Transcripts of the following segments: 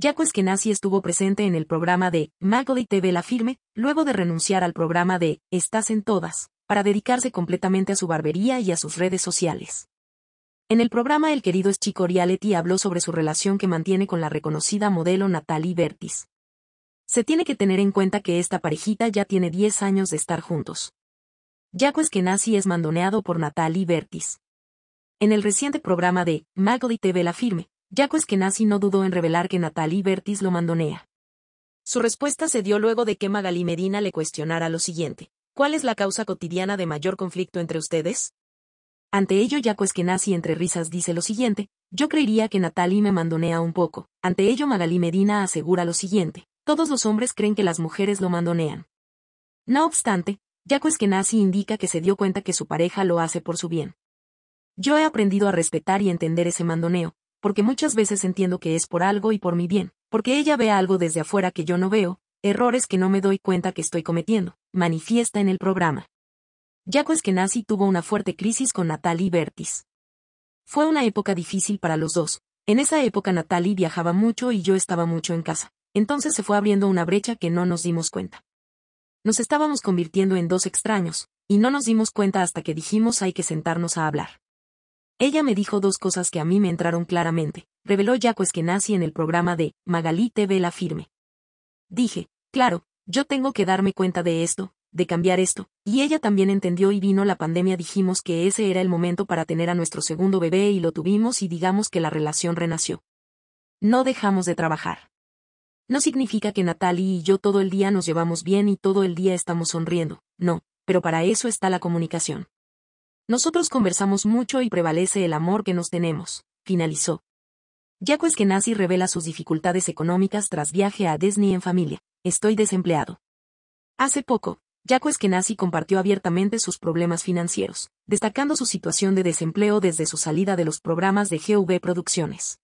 Jaco Eskenazi estuvo presente en el programa de magody TV La Firme, luego de renunciar al programa de Estás en Todas, para dedicarse completamente a su barbería y a sus redes sociales. En el programa el querido Chico Rialetti habló sobre su relación que mantiene con la reconocida modelo Natalie Bertis. Se tiene que tener en cuenta que esta parejita ya tiene 10 años de estar juntos. Jaco Eskenazi es mandoneado por Natalie Bertis. En el reciente programa de Magoli TV La Firme, que Eskenazi no dudó en revelar que Natalie Bertis lo mandonea. Su respuesta se dio luego de que Magali Medina le cuestionara lo siguiente. ¿Cuál es la causa cotidiana de mayor conflicto entre ustedes? Ante ello Jaco Eskenazi entre risas dice lo siguiente, yo creería que Natalie me mandonea un poco. Ante ello Magali Medina asegura lo siguiente, todos los hombres creen que las mujeres lo mandonean. No obstante, que Eskenazi indica que se dio cuenta que su pareja lo hace por su bien. Yo he aprendido a respetar y entender ese mandoneo, porque muchas veces entiendo que es por algo y por mi bien, porque ella ve algo desde afuera que yo no veo, errores que no me doy cuenta que estoy cometiendo, manifiesta en el programa. Jaco Eskenazi tuvo una fuerte crisis con Natalie Bertis. Fue una época difícil para los dos. En esa época Natalie viajaba mucho y yo estaba mucho en casa. Entonces se fue abriendo una brecha que no nos dimos cuenta. Nos estábamos convirtiendo en dos extraños, y no nos dimos cuenta hasta que dijimos hay que sentarnos a hablar. Ella me dijo dos cosas que a mí me entraron claramente, reveló Jaco Eskenazi en el programa de Magalí TV La Firme. Dije, claro, yo tengo que darme cuenta de esto, de cambiar esto, y ella también entendió y vino la pandemia dijimos que ese era el momento para tener a nuestro segundo bebé y lo tuvimos y digamos que la relación renació. No dejamos de trabajar. No significa que Natalie y yo todo el día nos llevamos bien y todo el día estamos sonriendo, no, pero para eso está la comunicación. Nosotros conversamos mucho y prevalece el amor que nos tenemos, finalizó. Jacques Eskenazi revela sus dificultades económicas tras viaje a Disney en familia. Estoy desempleado. Hace poco, Jacques Eskenazi compartió abiertamente sus problemas financieros, destacando su situación de desempleo desde su salida de los programas de GV Producciones.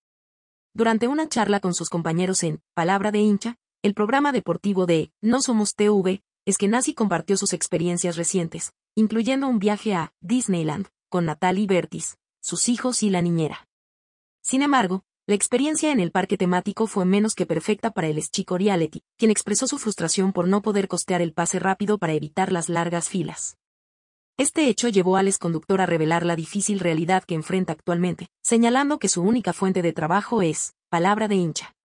Durante una charla con sus compañeros en Palabra de hincha, el programa deportivo de No Somos TV, Eskenazi compartió sus experiencias recientes, incluyendo un viaje a Disneyland con Natalie Bertis, sus hijos y la niñera. Sin embargo, la experiencia en el parque temático fue menos que perfecta para el chico reality, quien expresó su frustración por no poder costear el pase rápido para evitar las largas filas. Este hecho llevó al conductor a revelar la difícil realidad que enfrenta actualmente, señalando que su única fuente de trabajo es, palabra de hincha.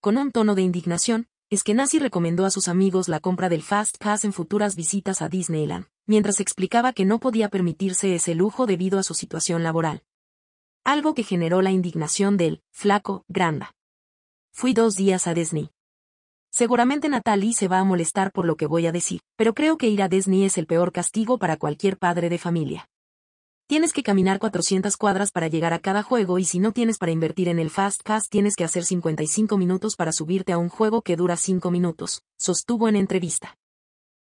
Con un tono de indignación, es que Nazi recomendó a sus amigos la compra del Fast Pass en futuras visitas a Disneyland, mientras explicaba que no podía permitirse ese lujo debido a su situación laboral. Algo que generó la indignación del flaco Granda. Fui dos días a Disney. Seguramente Natalie se va a molestar por lo que voy a decir, pero creo que ir a Disney es el peor castigo para cualquier padre de familia. Tienes que caminar 400 cuadras para llegar a cada juego y si no tienes para invertir en el Fast Pass tienes que hacer 55 minutos para subirte a un juego que dura 5 minutos, sostuvo en entrevista.